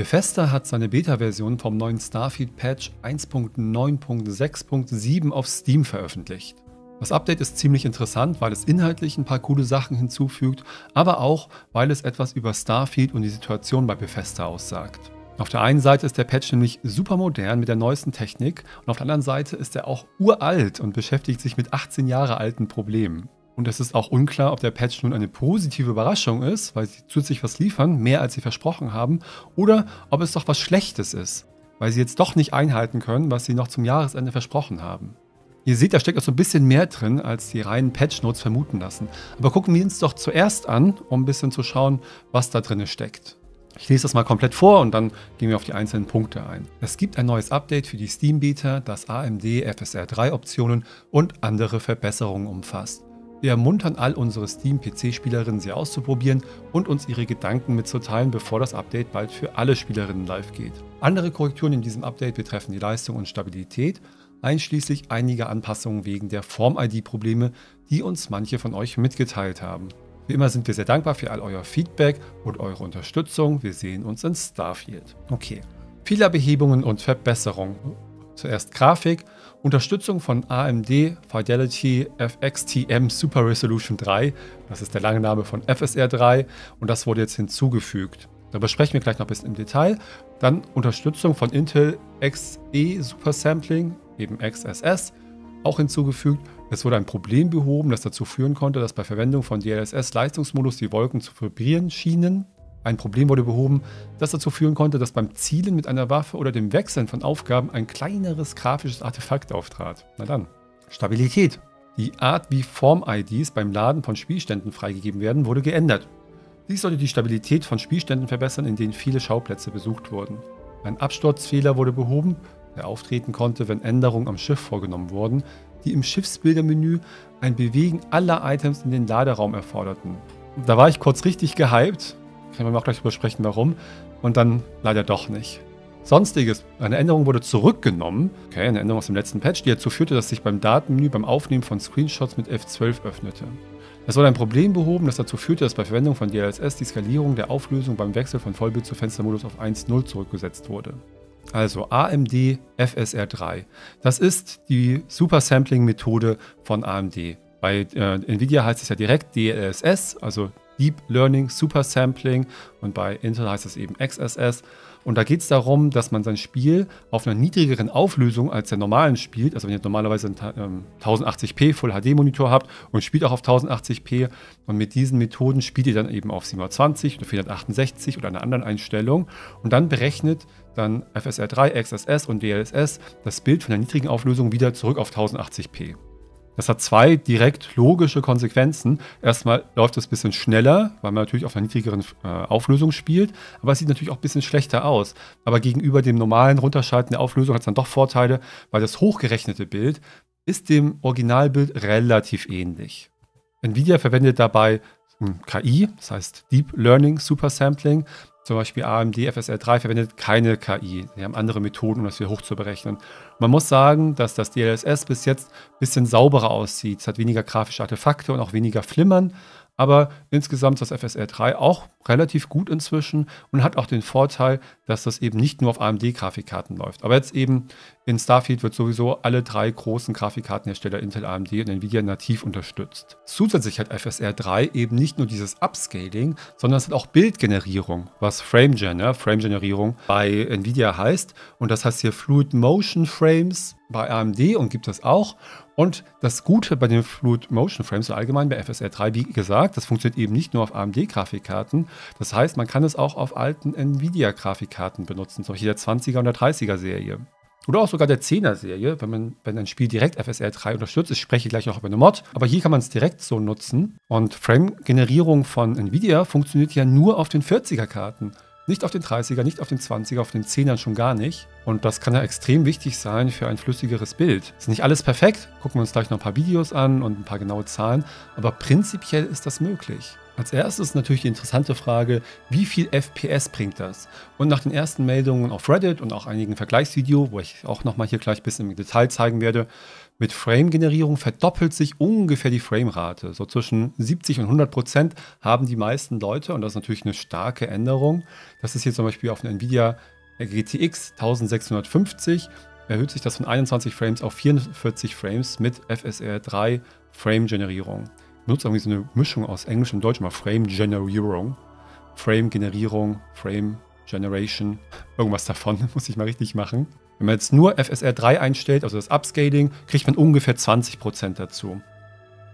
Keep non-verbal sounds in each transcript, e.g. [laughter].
Bethesda hat seine Beta-Version vom neuen Starfield-Patch 1.9.6.7 auf Steam veröffentlicht. Das Update ist ziemlich interessant, weil es inhaltlich ein paar coole Sachen hinzufügt, aber auch, weil es etwas über Starfield und die Situation bei Bethesda aussagt. Auf der einen Seite ist der Patch nämlich super modern mit der neuesten Technik und auf der anderen Seite ist er auch uralt und beschäftigt sich mit 18 Jahre alten Problemen. Und es ist auch unklar, ob der Patch nun eine positive Überraschung ist, weil sie zusätzlich was liefern, mehr als sie versprochen haben, oder ob es doch was Schlechtes ist, weil sie jetzt doch nicht einhalten können, was sie noch zum Jahresende versprochen haben. Ihr seht, da steckt auch so ein bisschen mehr drin, als die reinen Patch-Notes vermuten lassen. Aber gucken wir uns doch zuerst an, um ein bisschen zu schauen, was da drin steckt. Ich lese das mal komplett vor und dann gehen wir auf die einzelnen Punkte ein. Es gibt ein neues Update für die Steam Beta, das AMD FSR 3 Optionen und andere Verbesserungen umfasst. Wir ermuntern all unsere Steam-PC-Spielerinnen, sie auszuprobieren und uns ihre Gedanken mitzuteilen, bevor das Update bald für alle Spielerinnen live geht. Andere Korrekturen in diesem Update betreffen die Leistung und Stabilität, einschließlich einiger Anpassungen wegen der Form-ID-Probleme, die uns manche von euch mitgeteilt haben. Wie immer sind wir sehr dankbar für all euer Feedback und eure Unterstützung. Wir sehen uns in Starfield. Okay, Behebungen und Verbesserungen. Zuerst Grafik. Unterstützung von AMD Fidelity FXTM Super Resolution 3, das ist der lange Name von FSR 3 und das wurde jetzt hinzugefügt. Darüber sprechen wir gleich noch ein bisschen im Detail. Dann Unterstützung von Intel XE Super Sampling, eben XSS, auch hinzugefügt. Es wurde ein Problem behoben, das dazu führen konnte, dass bei Verwendung von DLSS Leistungsmodus die Wolken zu vibrieren schienen. Ein Problem wurde behoben, das dazu führen konnte, dass beim Zielen mit einer Waffe oder dem Wechseln von Aufgaben ein kleineres grafisches Artefakt auftrat. Na dann. Stabilität. Die Art, wie Form-IDs beim Laden von Spielständen freigegeben werden, wurde geändert. Dies sollte die Stabilität von Spielständen verbessern, in denen viele Schauplätze besucht wurden. Ein Absturzfehler wurde behoben, der auftreten konnte, wenn Änderungen am Schiff vorgenommen wurden, die im Schiffsbildermenü ein Bewegen aller Items in den Laderaum erforderten. Da war ich kurz richtig gehypt, können wir auch gleich darüber sprechen, warum. Und dann leider doch nicht. Sonstiges. Eine Änderung wurde zurückgenommen. Okay, eine Änderung aus dem letzten Patch, die dazu führte, dass sich beim Datenmenü beim Aufnehmen von Screenshots mit F12 öffnete. Es wurde ein Problem behoben, das dazu führte, dass bei Verwendung von DLSS die Skalierung der Auflösung beim Wechsel von Vollbild zu Fenstermodus auf 1.0 zurückgesetzt wurde. Also AMD FSR3. Das ist die Supersampling-Methode von AMD. Bei äh, Nvidia heißt es ja direkt DLSS, also Deep Learning, Super Sampling und bei Intel heißt es eben XSS. Und da geht es darum, dass man sein Spiel auf einer niedrigeren Auflösung als der normalen spielt. Also wenn ihr normalerweise einen 1080p ähm, Full HD Monitor habt und spielt auch auf 1080p und mit diesen Methoden spielt ihr dann eben auf 720 oder 468 oder einer anderen Einstellung und dann berechnet dann FSR3, XSS und DLSS das Bild von der niedrigen Auflösung wieder zurück auf 1080p. Das hat zwei direkt logische Konsequenzen. Erstmal läuft es ein bisschen schneller, weil man natürlich auf einer niedrigeren äh, Auflösung spielt, aber es sieht natürlich auch ein bisschen schlechter aus. Aber gegenüber dem normalen Runterschalten der Auflösung hat es dann doch Vorteile, weil das hochgerechnete Bild ist dem Originalbild relativ ähnlich. Nvidia verwendet dabei hm, KI, das heißt Deep Learning Super Sampling, zum Beispiel AMD fsl 3 verwendet keine KI. Sie haben andere Methoden, um das wieder hoch zu berechnen. Man muss sagen, dass das DLSS bis jetzt ein bisschen sauberer aussieht. Es hat weniger grafische Artefakte und auch weniger Flimmern aber insgesamt ist das FSR 3 auch relativ gut inzwischen und hat auch den Vorteil, dass das eben nicht nur auf AMD-Grafikkarten läuft. Aber jetzt eben in Starfield wird sowieso alle drei großen Grafikkartenhersteller Intel, AMD und Nvidia nativ unterstützt. Zusätzlich hat FSR 3 eben nicht nur dieses Upscaling, sondern es hat auch Bildgenerierung, was frame ne? Frame-Generierung bei Nvidia heißt. Und das heißt hier Fluid Motion Frames bei AMD und gibt es auch. Und das Gute bei den Fluid Motion Frames oder allgemein bei FSR 3, wie gesagt, das funktioniert eben nicht nur auf AMD-Grafikkarten. Das heißt, man kann es auch auf alten Nvidia-Grafikkarten benutzen, zum Beispiel der 20er und der 30er-Serie. Oder auch sogar der 10er-Serie, wenn, man, wenn ein Spiel direkt FSR 3 unterstützt. Ich spreche gleich noch über eine Mod, aber hier kann man es direkt so nutzen. Und Frame-Generierung von Nvidia funktioniert ja nur auf den 40er-Karten. Nicht auf den 30er, nicht auf den 20er, auf den 10ern schon gar nicht. Und das kann ja extrem wichtig sein für ein flüssigeres Bild. Ist nicht alles perfekt, gucken wir uns gleich noch ein paar Videos an und ein paar genaue Zahlen, aber prinzipiell ist das möglich. Als erstes natürlich die interessante Frage, wie viel FPS bringt das? Und nach den ersten Meldungen auf Reddit und auch einigen Vergleichsvideos, wo ich auch nochmal hier gleich ein bisschen im Detail zeigen werde, mit Frame-Generierung verdoppelt sich ungefähr die Framerate. So zwischen 70 und 100 Prozent haben die meisten Leute und das ist natürlich eine starke Änderung. Das ist hier zum Beispiel auf einer Nvidia GTX 1650 erhöht sich das von 21 Frames auf 44 Frames mit FSR 3 Frame-Generierung. Benutzt irgendwie so eine Mischung aus Englisch und Deutsch mal Frame-Generierung. Frame-Generierung, Frame-Generation, irgendwas davon [laughs] muss ich mal richtig machen. Wenn man jetzt nur FSR 3 einstellt, also das Upscaling, kriegt man ungefähr 20% dazu.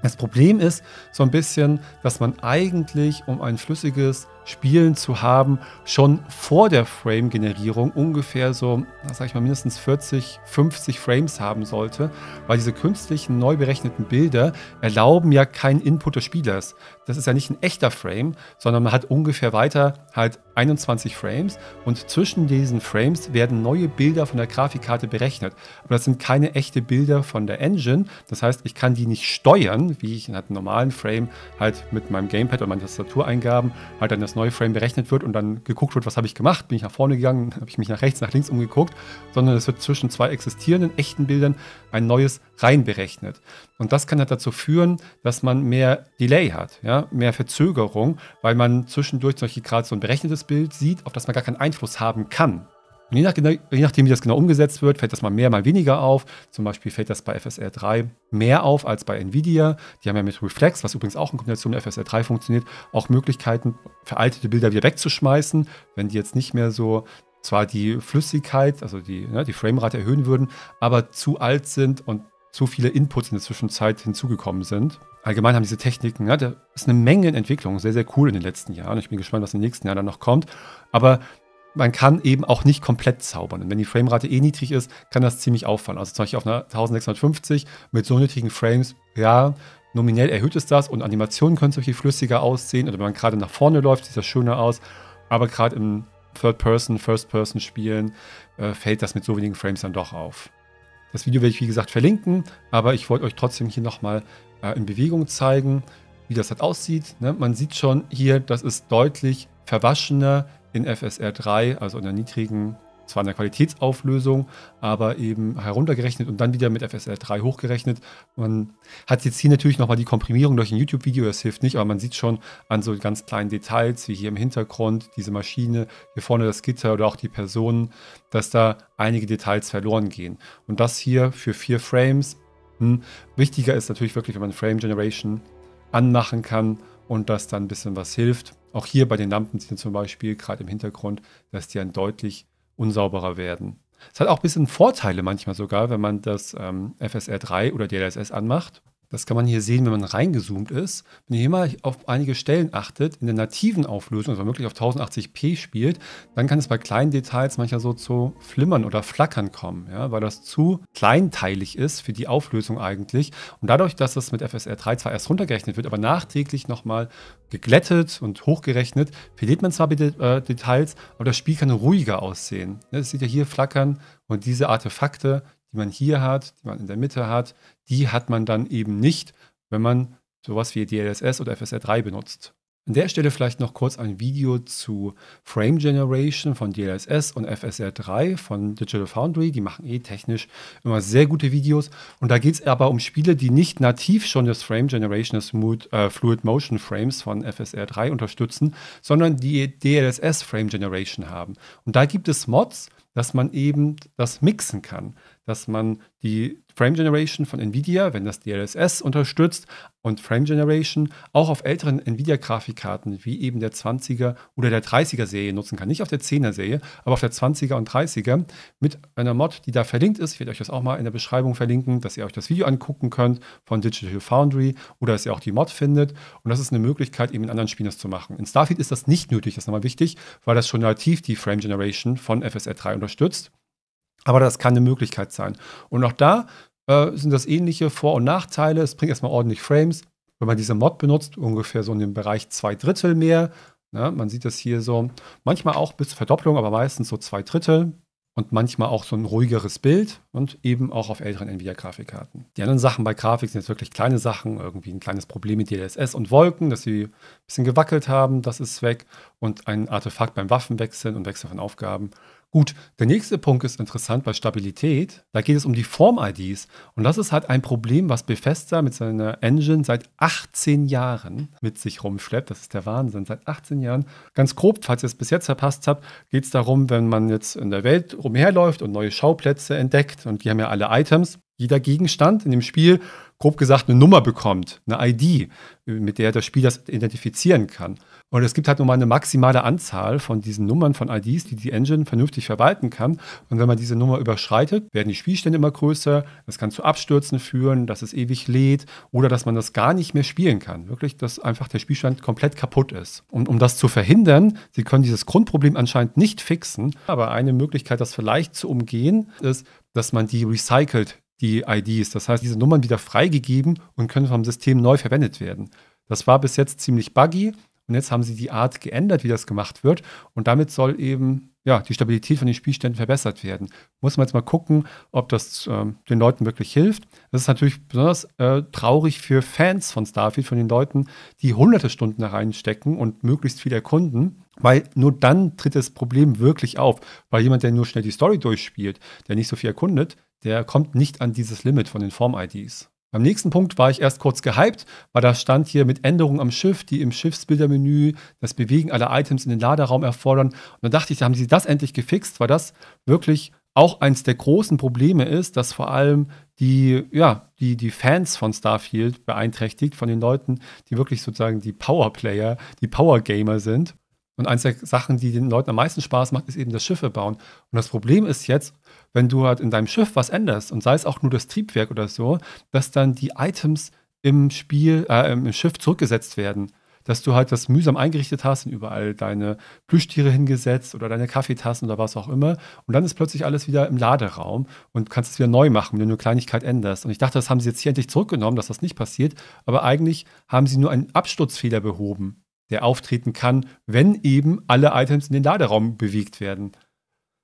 Das Problem ist so ein bisschen, dass man eigentlich, um ein flüssiges Spielen zu haben, schon vor der Frame-Generierung ungefähr so, sag ich mal, mindestens 40, 50 Frames haben sollte, weil diese künstlichen, neu berechneten Bilder erlauben ja keinen Input des Spielers. Das ist ja nicht ein echter Frame, sondern man hat ungefähr weiter halt 21 Frames und zwischen diesen Frames werden neue Bilder von der Grafikkarte berechnet. Aber das sind keine echten Bilder von der Engine, das heißt, ich kann die nicht steuern, wie ich in einem normalen Frame halt mit meinem Gamepad oder meinen Tastatureingaben halt dann das neue Frame berechnet wird und dann geguckt wird, was habe ich gemacht, bin ich nach vorne gegangen, [laughs] habe ich mich nach rechts, nach links umgeguckt, sondern es wird zwischen zwei existierenden echten Bildern ein neues rein berechnet. Und das kann halt dazu führen, dass man mehr Delay hat, ja, mehr Verzögerung, weil man zwischendurch zum gerade so ein berechnetes Bild sieht, auf das man gar keinen Einfluss haben kann. Und je, nach, je nachdem, wie das genau umgesetzt wird, fällt das mal mehr, mal weniger auf. Zum Beispiel fällt das bei FSR 3 mehr auf als bei Nvidia. Die haben ja mit Reflex, was übrigens auch in Kombination mit FSR 3 funktioniert, auch Möglichkeiten, veraltete Bilder wieder wegzuschmeißen, wenn die jetzt nicht mehr so zwar die Flüssigkeit, also die, ne, die Framerate erhöhen würden, aber zu alt sind und zu viele Inputs in der Zwischenzeit hinzugekommen sind. Allgemein haben diese Techniken, ja, ne, da ist eine Menge in Entwicklung, sehr, sehr cool in den letzten Jahren. Ich bin gespannt, was in den nächsten Jahren dann noch kommt. Aber man kann eben auch nicht komplett zaubern. Und wenn die Framerate eh niedrig ist, kann das ziemlich auffallen. Also zum Beispiel auf einer 1650 mit so niedrigen Frames, ja, nominell erhöht es das und Animationen können zum Beispiel flüssiger aussehen. Oder wenn man gerade nach vorne läuft, sieht das schöner aus. Aber gerade im Third-Person, First-Person-Spielen äh, fällt das mit so wenigen Frames dann doch auf. Das Video werde ich wie gesagt verlinken, aber ich wollte euch trotzdem hier nochmal äh, in Bewegung zeigen wie das halt aussieht. Ne? Man sieht schon hier, das ist deutlich verwaschener in FSR 3, also in der niedrigen, zwar in der Qualitätsauflösung, aber eben heruntergerechnet und dann wieder mit FSR 3 hochgerechnet. Man hat jetzt hier natürlich nochmal die Komprimierung durch ein YouTube-Video, das hilft nicht, aber man sieht schon an so ganz kleinen Details, wie hier im Hintergrund diese Maschine, hier vorne das Gitter oder auch die Personen, dass da einige Details verloren gehen. Und das hier für vier Frames. Hm, wichtiger ist natürlich wirklich, wenn man Frame Generation anmachen kann und das dann ein bisschen was hilft. Auch hier bei den Lampen sieht man zum Beispiel gerade im Hintergrund, dass die dann deutlich unsauberer werden. Es hat auch ein bisschen Vorteile manchmal sogar, wenn man das ähm, FSR3 oder DLSS anmacht. Das kann man hier sehen, wenn man reingezoomt ist. Wenn ihr hier mal auf einige Stellen achtet, in der nativen Auflösung, also wirklich auf 1080p spielt, dann kann es bei kleinen Details manchmal so zu Flimmern oder Flackern kommen, ja, weil das zu kleinteilig ist für die Auflösung eigentlich. Und dadurch, dass das mit FSR 3 zwar erst runtergerechnet wird, aber nachträglich nochmal geglättet und hochgerechnet, verliert man zwar äh, Details, aber das Spiel kann ruhiger aussehen. Ne, das sieht ja hier Flackern und diese Artefakte, die man hier hat, die man in der Mitte hat, die hat man dann eben nicht, wenn man sowas wie DLSS oder FSR3 benutzt. An der Stelle vielleicht noch kurz ein Video zu Frame Generation von DLSS und FSR3 von Digital Foundry. Die machen eh technisch immer sehr gute Videos. Und da geht es aber um Spiele, die nicht nativ schon das Frame Generation das Mood, äh, Fluid Motion Frames von FSR3 unterstützen, sondern die DLSS Frame Generation haben. Und da gibt es Mods, dass man eben das mixen kann dass man die Frame Generation von Nvidia, wenn das DLSS unterstützt, und Frame Generation auch auf älteren Nvidia-Grafikkarten wie eben der 20er oder der 30er Serie nutzen kann. Nicht auf der 10er Serie, aber auf der 20er und 30er mit einer Mod, die da verlinkt ist. Ich werde euch das auch mal in der Beschreibung verlinken, dass ihr euch das Video angucken könnt von Digital Foundry oder dass ihr auch die Mod findet. Und das ist eine Möglichkeit, eben in anderen Spielen das zu machen. In Starfield ist das nicht nötig, das ist nochmal wichtig, weil das schon nativ die Frame Generation von FSR 3 unterstützt. Aber das kann eine Möglichkeit sein. Und auch da äh, sind das ähnliche Vor- und Nachteile. Es bringt erstmal ordentlich Frames. Wenn man diese Mod benutzt, ungefähr so in dem Bereich zwei Drittel mehr. Ne? Man sieht das hier so, manchmal auch bis zur Verdopplung, aber meistens so zwei Drittel und manchmal auch so ein ruhigeres Bild und eben auch auf älteren Nvidia-Grafikkarten. Die anderen Sachen bei Grafik sind jetzt wirklich kleine Sachen, irgendwie ein kleines Problem mit DLSS und Wolken, dass sie ein bisschen gewackelt haben, das ist weg und ein Artefakt beim Waffenwechseln und Wechsel von Aufgaben. Gut, der nächste Punkt ist interessant bei Stabilität. Da geht es um die Form-IDs. Und das ist halt ein Problem, was Bethesda mit seiner Engine seit 18 Jahren mit sich rumschleppt. Das ist der Wahnsinn. Seit 18 Jahren. Ganz grob, falls ihr es bis jetzt verpasst habt, geht es darum, wenn man jetzt in der Welt rumherläuft und neue Schauplätze entdeckt und die haben ja alle Items, jeder Gegenstand in dem Spiel, grob gesagt, eine Nummer bekommt, eine ID, mit der das Spiel das identifizieren kann. Und es gibt halt nur mal eine maximale Anzahl von diesen Nummern von IDs, die die Engine vernünftig verwalten kann. Und wenn man diese Nummer überschreitet, werden die Spielstände immer größer. Das kann zu Abstürzen führen, dass es ewig lädt oder dass man das gar nicht mehr spielen kann. Wirklich, dass einfach der Spielstand komplett kaputt ist. Und um das zu verhindern, sie können dieses Grundproblem anscheinend nicht fixen. Aber eine Möglichkeit, das vielleicht zu umgehen, ist, dass man die recycelt, die IDs. Das heißt, diese Nummern wieder freigegeben und können vom System neu verwendet werden. Das war bis jetzt ziemlich buggy und jetzt haben sie die Art geändert, wie das gemacht wird. Und damit soll eben ja, die Stabilität von den Spielständen verbessert werden. Muss man jetzt mal gucken, ob das äh, den Leuten wirklich hilft. Das ist natürlich besonders äh, traurig für Fans von Starfield, von den Leuten, die hunderte Stunden da reinstecken und möglichst viel erkunden. Weil nur dann tritt das Problem wirklich auf. Weil jemand, der nur schnell die Story durchspielt, der nicht so viel erkundet, der kommt nicht an dieses Limit von den Form-IDs. Beim nächsten Punkt war ich erst kurz gehypt, weil da stand hier mit Änderungen am Schiff, die im Schiffsbildermenü das Bewegen aller Items in den Laderaum erfordern. Und dann dachte ich, da haben sie das endlich gefixt, weil das wirklich auch eins der großen Probleme ist, dass vor allem die, ja, die, die Fans von Starfield beeinträchtigt, von den Leuten, die wirklich sozusagen die Powerplayer, die Powergamer sind. Und eins der Sachen, die den Leuten am meisten Spaß macht, ist eben das Schiffe bauen. Und das Problem ist jetzt, wenn du halt in deinem Schiff was änderst und sei es auch nur das Triebwerk oder so, dass dann die Items im Spiel, äh, im Schiff zurückgesetzt werden. Dass du halt das mühsam eingerichtet hast und überall deine Plüschtiere hingesetzt oder deine Kaffeetassen oder was auch immer. Und dann ist plötzlich alles wieder im Laderaum und kannst es wieder neu machen, wenn du eine Kleinigkeit änderst. Und ich dachte, das haben sie jetzt hier endlich zurückgenommen, dass das nicht passiert. Aber eigentlich haben sie nur einen Absturzfehler behoben der auftreten kann, wenn eben alle Items in den Laderaum bewegt werden.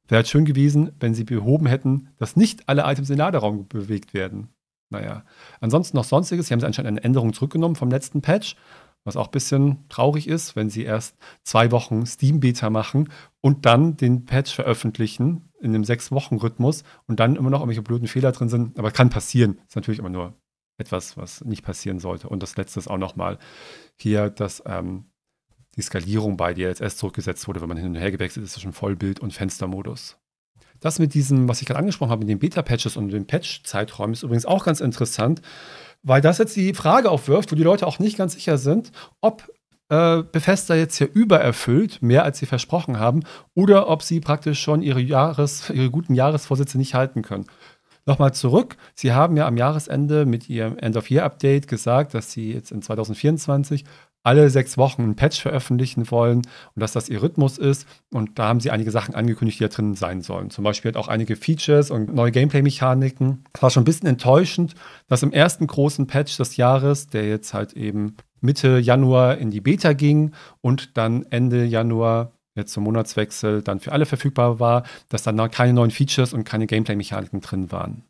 Wäre halt schön gewesen, wenn sie behoben hätten, dass nicht alle Items in den Laderaum bewegt werden. Naja, ansonsten noch sonstiges. Sie haben anscheinend eine Änderung zurückgenommen vom letzten Patch, was auch ein bisschen traurig ist, wenn sie erst zwei Wochen Steam Beta machen und dann den Patch veröffentlichen in einem Sechs-Wochen-Rhythmus und dann immer noch irgendwelche blöden Fehler drin sind. Aber kann passieren. Ist natürlich immer nur etwas, was nicht passieren sollte. Und das letzte ist auch nochmal hier, dass ähm, die Skalierung bei DLSS zurückgesetzt wurde, wenn man hin und her gewechselt ist zwischen Vollbild und Fenstermodus. Das mit diesem, was ich gerade angesprochen habe, mit den Beta-Patches und den Patch-Zeiträumen ist übrigens auch ganz interessant, weil das jetzt die Frage aufwirft, wo die Leute auch nicht ganz sicher sind, ob äh, Bethesda jetzt hier übererfüllt, mehr als sie versprochen haben, oder ob sie praktisch schon ihre, Jahres-, ihre guten Jahresvorsätze nicht halten können. Nochmal zurück, Sie haben ja am Jahresende mit Ihrem End-of-Year-Update gesagt, dass Sie jetzt in 2024 alle sechs Wochen ein Patch veröffentlichen wollen und dass das ihr Rhythmus ist. Und da haben sie einige Sachen angekündigt, die da drin sein sollen. Zum Beispiel halt auch einige Features und neue Gameplay-Mechaniken. Es war schon ein bisschen enttäuschend, dass im ersten großen Patch des Jahres, der jetzt halt eben Mitte Januar in die Beta ging und dann Ende Januar jetzt zum Monatswechsel dann für alle verfügbar war, dass dann keine neuen Features und keine Gameplay-Mechaniken drin waren.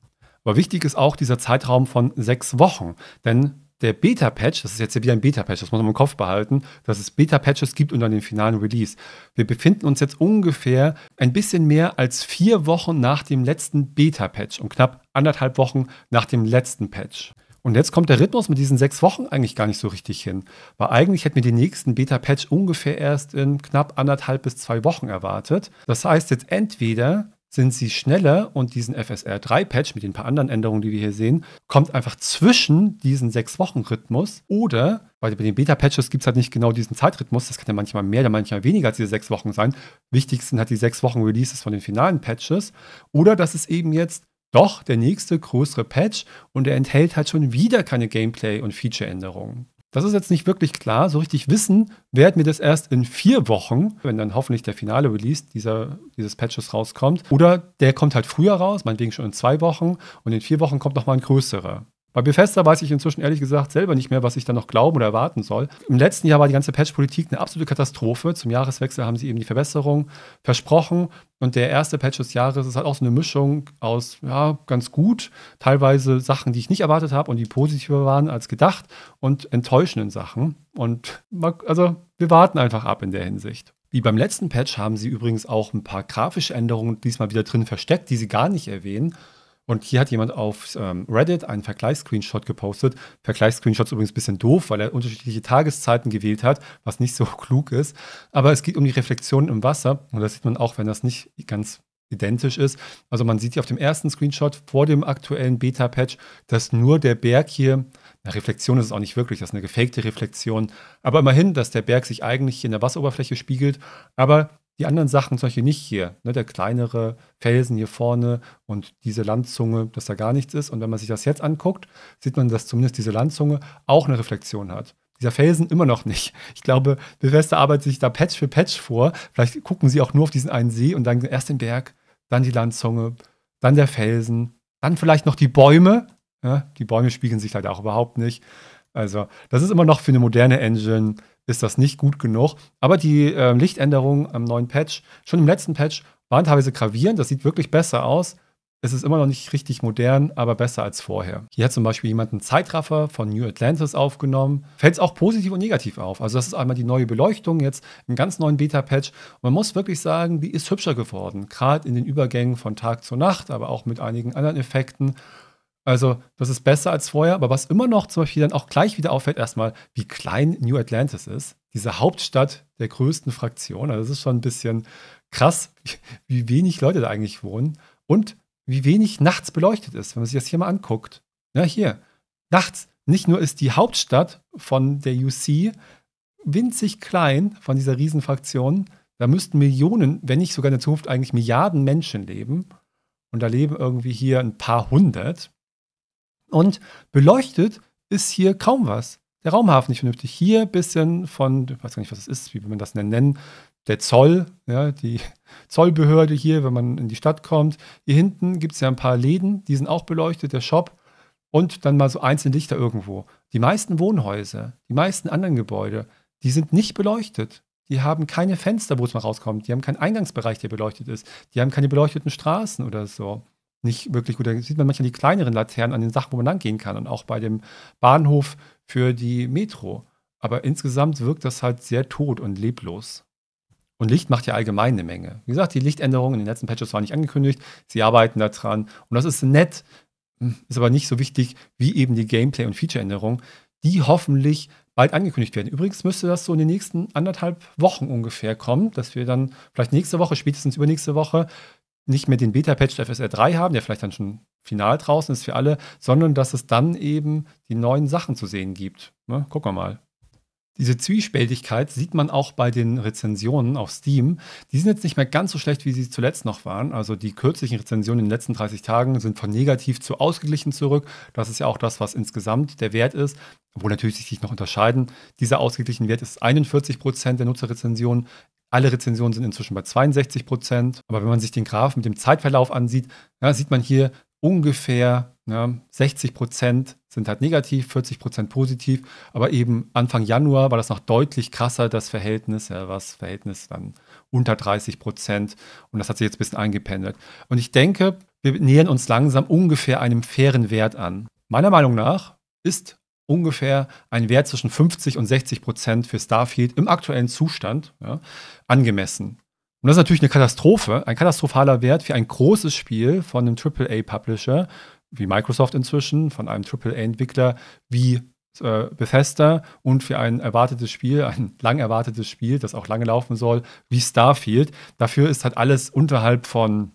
Aber wichtig ist auch dieser Zeitraum von sechs Wochen, denn der Beta-Patch, das ist jetzt wieder ein Beta-Patch, das muss man im Kopf behalten, dass es Beta-Patches gibt unter den finalen Release. Wir befinden uns jetzt ungefähr ein bisschen mehr als vier Wochen nach dem letzten Beta-Patch und knapp anderthalb Wochen nach dem letzten Patch. Und jetzt kommt der Rhythmus mit diesen sechs Wochen eigentlich gar nicht so richtig hin. Weil eigentlich hätten wir den nächsten Beta-Patch ungefähr erst in knapp anderthalb bis zwei Wochen erwartet. Das heißt jetzt entweder sind sie schneller und diesen FSR3-Patch mit den paar anderen Änderungen, die wir hier sehen, kommt einfach zwischen diesen sechs Wochen Rhythmus oder, bei den Beta-Patches gibt es halt nicht genau diesen Zeitrhythmus, das kann ja manchmal mehr oder manchmal weniger als diese sechs Wochen sein. Wichtig sind halt die sechs Wochen Releases von den finalen Patches oder das ist eben jetzt doch der nächste größere Patch und der enthält halt schon wieder keine Gameplay- und Feature-Änderungen. Das ist jetzt nicht wirklich klar. So richtig wissen werden wir das erst in vier Wochen, wenn dann hoffentlich der finale Release dieser, dieses Patches rauskommt. Oder der kommt halt früher raus, meinetwegen schon in zwei Wochen. Und in vier Wochen kommt nochmal ein größerer. Bei Bethesda weiß ich inzwischen ehrlich gesagt selber nicht mehr, was ich da noch glauben oder erwarten soll. Im letzten Jahr war die ganze Patch-Politik eine absolute Katastrophe. Zum Jahreswechsel haben sie eben die Verbesserung versprochen. Und der erste Patch des Jahres ist halt auch so eine Mischung aus, ja, ganz gut, teilweise Sachen, die ich nicht erwartet habe und die positiver waren als gedacht und enttäuschenden Sachen. Und also wir warten einfach ab in der Hinsicht. Wie beim letzten Patch haben sie übrigens auch ein paar grafische Änderungen diesmal wieder drin versteckt, die sie gar nicht erwähnen. Und hier hat jemand auf ähm, Reddit einen Vergleichsscreenshot gepostet. Vergleichsscreenshot ist übrigens ein bisschen doof, weil er unterschiedliche Tageszeiten gewählt hat, was nicht so [laughs] klug ist. Aber es geht um die Reflexion im Wasser. Und das sieht man auch, wenn das nicht ganz identisch ist. Also man sieht hier auf dem ersten Screenshot vor dem aktuellen Beta-Patch, dass nur der Berg hier, eine Reflexion ist es auch nicht wirklich, das ist eine gefakte Reflexion, aber immerhin, dass der Berg sich eigentlich hier in der Wasseroberfläche spiegelt, aber die anderen Sachen, solche nicht hier, ne, der kleinere Felsen hier vorne und diese Landzunge, dass da gar nichts ist. Und wenn man sich das jetzt anguckt, sieht man, dass zumindest diese Landzunge auch eine Reflexion hat. Dieser Felsen immer noch nicht. Ich glaube, Bethesda arbeitet sich da Patch für Patch vor. Vielleicht gucken sie auch nur auf diesen einen See und dann erst den Berg, dann die Landzunge, dann der Felsen, dann vielleicht noch die Bäume. Ja, die Bäume spiegeln sich leider auch überhaupt nicht. Also, das ist immer noch für eine moderne Engine, ist das nicht gut genug. Aber die äh, Lichtänderungen am neuen Patch, schon im letzten Patch, waren teilweise gravierend. Das sieht wirklich besser aus. Es ist immer noch nicht richtig modern, aber besser als vorher. Hier hat zum Beispiel jemand einen Zeitraffer von New Atlantis aufgenommen. Fällt es auch positiv und negativ auf. Also das ist einmal die neue Beleuchtung jetzt, einen ganz neuen Beta-Patch. Man muss wirklich sagen, die ist hübscher geworden. Gerade in den Übergängen von Tag zu Nacht, aber auch mit einigen anderen Effekten. Also, das ist besser als vorher, aber was immer noch zum Beispiel dann auch gleich wieder auffällt, erstmal, wie klein New Atlantis ist. Diese Hauptstadt der größten Fraktion. Also, das ist schon ein bisschen krass, [laughs] wie wenig Leute da eigentlich wohnen und wie wenig nachts beleuchtet ist, wenn man sich das hier mal anguckt. Ja, hier, nachts. Nicht nur ist die Hauptstadt von der UC winzig klein von dieser Riesenfraktion, da müssten Millionen, wenn nicht sogar in der Zukunft eigentlich Milliarden Menschen leben. Und da leben irgendwie hier ein paar hundert. Und beleuchtet ist hier kaum was. Der Raumhafen nicht vernünftig. Hier ein bisschen von, ich weiß gar nicht, was es ist, wie will man das nennen, der Zoll, ja, die [laughs] Zollbehörde hier, wenn man in die Stadt kommt. Hier hinten gibt es ja ein paar Läden, die sind auch beleuchtet, der Shop und dann mal so einzelne Lichter irgendwo. Die meisten Wohnhäuser, die meisten anderen Gebäude, die sind nicht beleuchtet. Die haben keine Fenster, wo es mal rauskommt. Die haben keinen Eingangsbereich, der beleuchtet ist. Die haben keine beleuchteten Straßen oder so nicht wirklich gut. Da sieht man manchmal die kleineren Laternen an den Sachen, wo man langgehen kann und auch bei dem Bahnhof für die Metro. Aber insgesamt wirkt das halt sehr tot und leblos. Und Licht macht ja allgemein eine Menge. Wie gesagt, die Lichtänderungen in den letzten Patches waren nicht angekündigt. Sie arbeiten daran. Und das ist nett, hm, ist aber nicht so wichtig wie eben die Gameplay- und Feature-Änderungen, die hoffentlich bald angekündigt werden. Übrigens müsste das so in den nächsten anderthalb Wochen ungefähr kommen, dass wir dann vielleicht nächste Woche, spätestens übernächste Woche, nicht mehr den Beta-Patch der FSR 3 haben, der vielleicht dann schon final draußen ist für alle, sondern dass es dann eben die neuen Sachen zu sehen gibt. Ne? Gucken wir mal. Diese Zwiespältigkeit sieht man auch bei den Rezensionen auf Steam. Die sind jetzt nicht mehr ganz so schlecht, wie sie zuletzt noch waren. Also die kürzlichen Rezensionen in den letzten 30 Tagen sind von negativ zu ausgeglichen zurück. Das ist ja auch das, was insgesamt der Wert ist, obwohl natürlich sich noch unterscheiden. Dieser ausgeglichen Wert ist 41% Prozent der Nutzerrezensionen alle Rezensionen sind inzwischen bei 62 Prozent. Aber wenn man sich den Graph mit dem Zeitverlauf ansieht, ja, sieht man hier ungefähr ja, 60 Prozent sind halt negativ, 40 Prozent positiv. Aber eben Anfang Januar war das noch deutlich krasser, das Verhältnis. Ja, war das Verhältnis dann unter 30 Prozent. Und das hat sich jetzt ein bisschen eingependelt. Und ich denke, wir nähern uns langsam ungefähr einem fairen Wert an. Meiner Meinung nach ist ungefähr ein Wert zwischen 50 und 60 Prozent für Starfield im aktuellen Zustand ja, angemessen. Und das ist natürlich eine Katastrophe, ein katastrophaler Wert für ein großes Spiel von einem AAA-Publisher wie Microsoft inzwischen, von einem AAA-Entwickler wie äh, Bethesda und für ein erwartetes Spiel, [laughs] ein lang erwartetes Spiel, das auch lange laufen soll, wie Starfield. Dafür ist halt alles unterhalb von,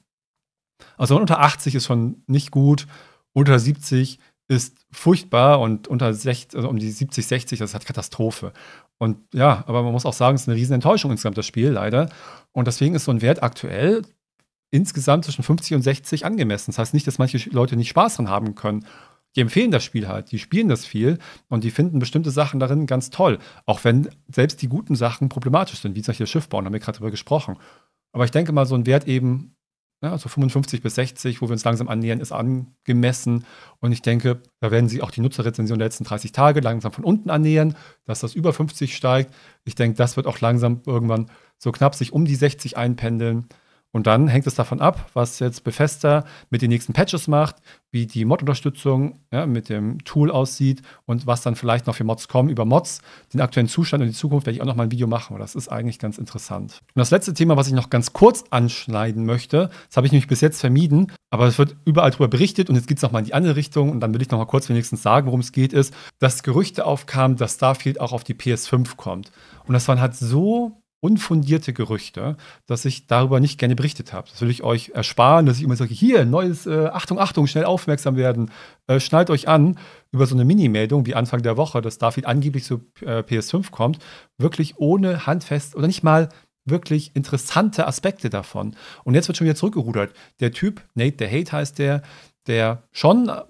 also unter 80 ist schon nicht gut, unter 70 ist furchtbar und unter 60, also um die 70, 60, das ist halt Katastrophe. Und ja, aber man muss auch sagen, es ist eine riesen Enttäuschung insgesamt, das Spiel leider. Und deswegen ist so ein Wert aktuell insgesamt zwischen 50 und 60 angemessen. Das heißt nicht, dass manche Leute nicht Spaß dran haben können. Die empfehlen das Spiel halt, die spielen das viel und die finden bestimmte Sachen darin ganz toll. Auch wenn selbst die guten Sachen problematisch sind, wie zum Beispiel das Schiffbauen, haben wir gerade drüber gesprochen. Aber ich denke mal, so ein Wert eben ja, ne, also 55 bis 60, wo wir uns langsam annähern, ist angemessen. Und ich denke, da werden sich auch die Nutzerrezension der letzten 30 Tage langsam von unten annähern, dass das über 50 steigt. Ich denke, das wird auch langsam irgendwann so knapp sich um die 60 einpendeln. Und dann hängt es davon ab, was jetzt Befester mit den nächsten Patches macht, wie die Mod-Unterstützung ja, mit dem Tool aussieht und was dann vielleicht noch für Mods kommen. Über Mods, den aktuellen Zustand und die Zukunft werde ich auch noch mal ein Video machen. weil Das ist eigentlich ganz interessant. Und das letzte Thema, was ich noch ganz kurz anschneiden möchte, das habe ich nämlich bis jetzt vermieden, aber es wird überall darüber berichtet und jetzt geht es noch mal in die andere Richtung und dann will ich noch mal kurz wenigstens sagen, worum es geht, ist, dass Gerüchte aufkamen, dass Starfield auch auf die PS5 kommt. Und das waren halt so unfundierte Gerüchte, dass ich darüber nicht gerne berichtet habe. Das will ich euch ersparen, dass ich immer sage, hier, neues, äh, Achtung, Achtung, schnell aufmerksam werden, äh, schnallt euch an, über so eine Minimeldung wie Anfang der Woche, dass David angeblich zu äh, PS5 kommt, wirklich ohne handfest oder nicht mal wirklich interessante Aspekte davon. Und jetzt wird schon wieder zurückgerudert. Der Typ, Nate the Hate heißt der, der schon ein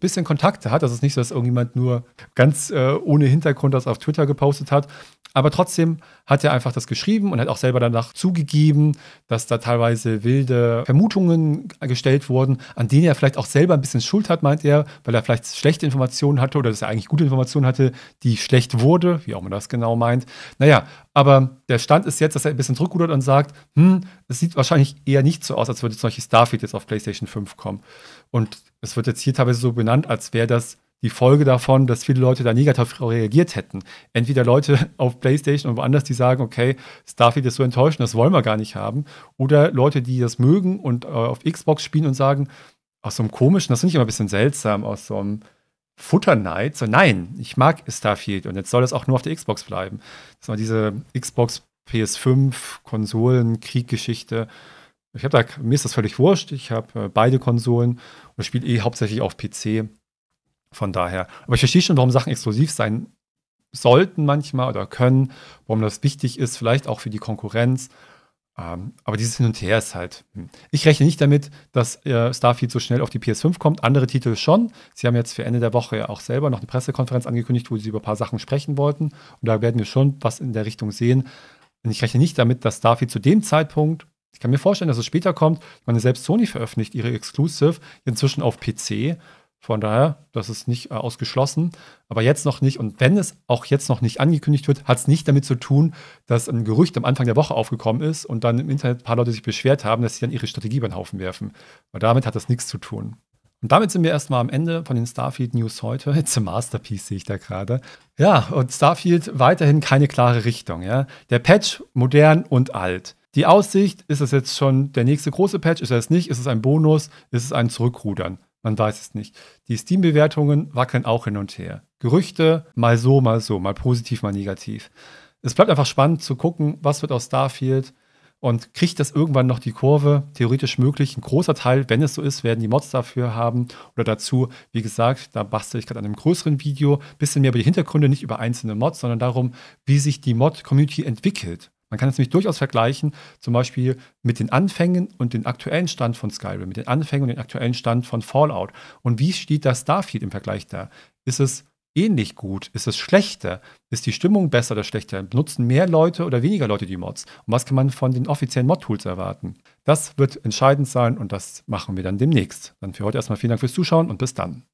bisschen Kontakte hat. Das ist nicht so, dass irgendjemand nur ganz äh, ohne Hintergrund das auf Twitter gepostet hat, aber trotzdem hat er einfach das geschrieben und hat auch selber danach zugegeben, dass da teilweise wilde Vermutungen gestellt wurden, an denen er vielleicht auch selber ein bisschen Schuld hat, meint er, weil er vielleicht schlechte Informationen hatte oder dass er eigentlich gute Informationen hatte, die schlecht wurde, wie auch man das genau meint. Naja, aber der Stand ist jetzt, dass er ein bisschen zurückrudert und sagt, hm, es sieht wahrscheinlich eher nicht so aus, als würde zum Beispiel Starfield jetzt auf PlayStation 5 kommen. Und es wird jetzt hier teilweise so benannt, als wäre das die Folge davon, dass viele Leute da negativ reagiert hätten. Entweder Leute [laughs] auf PlayStation und woanders, die sagen, okay, Starfield ist so enttäuschend, das wollen wir gar nicht haben. Oder Leute, die das mögen und äh, auf Xbox spielen und sagen, aus so einem komischen, das finde ich immer ein bisschen seltsam, aus so einem Futterneid, so nein, ich mag Starfield und jetzt soll das auch nur auf der Xbox bleiben. Das war diese Xbox PS5 Konsolen Krieggeschichte. Ich habe da mir ist das völlig wurscht, ich habe äh, beide Konsolen und spiele eh hauptsächlich auf PC von daher. Aber ich verstehe schon, warum Sachen exklusiv sein sollten manchmal oder können, warum das wichtig ist, vielleicht auch für die Konkurrenz. Ähm, aber dieses Hin und Her ist halt. Hm. Ich rechne nicht damit, dass äh, Starfield so schnell auf die PS5 kommt. Andere Titel schon. Sie haben jetzt für Ende der Woche ja auch selber noch eine Pressekonferenz angekündigt, wo sie über ein paar Sachen sprechen wollten. Und da werden wir schon was in der Richtung sehen. Und ich rechne nicht damit, dass Starfield zu dem Zeitpunkt, ich kann mir vorstellen, dass es später kommt. Ich meine, selbst Sony veröffentlicht ihre Exclusive inzwischen auf PC. Von daher, das ist nicht äh, ausgeschlossen. Aber jetzt noch nicht. Und wenn es auch jetzt noch nicht angekündigt wird, hat es nicht damit zu tun, dass ein Gerücht am Anfang der Woche aufgekommen ist und dann im Internet ein paar Leute sich beschwert haben, dass sie dann ihre Strategie über den Haufen werfen. Weil damit hat das nichts zu tun. Und damit sind wir erstmal am Ende von den Starfield News heute. Jetzt ein Masterpiece, sehe ich da gerade. Ja, und Starfield weiterhin keine klare Richtung. Ja? Der Patch modern und alt. Die Aussicht, ist es jetzt schon der nächste große Patch, ist es nicht, ist es ein Bonus, ist es ein Zurückrudern? Man weiß es nicht. Die Steam-Bewertungen wackeln auch hin und her. Gerüchte, mal so, mal so, mal positiv, mal negativ. Es bleibt einfach spannend zu gucken, was wird aus Starfield und kriegt das irgendwann noch die Kurve? Theoretisch möglich. Ein großer Teil, wenn es so ist, werden die Mods dafür haben oder dazu. Wie gesagt, da bastel ich gerade an einem größeren Video. Bisschen mehr über die Hintergründe, nicht über einzelne Mods, sondern darum, wie sich die Mod-Community entwickelt. Man kann es nämlich durchaus vergleichen, zum Beispiel mit den Anfängen und den aktuellen Stand von Skyrim, mit den Anfängen und den aktuellen Stand von Fallout. Und wie steht das Starfield im Vergleich da? Ist es ähnlich gut? Ist es schlechter? Ist die Stimmung besser oder schlechter? Benutzen mehr Leute oder weniger Leute die Mods? Und was kann man von den offiziellen Mod-Tools erwarten? Das wird entscheidend sein und das machen wir dann demnächst. Dann für heute erstmal vielen Dank fürs Zuschauen und bis dann.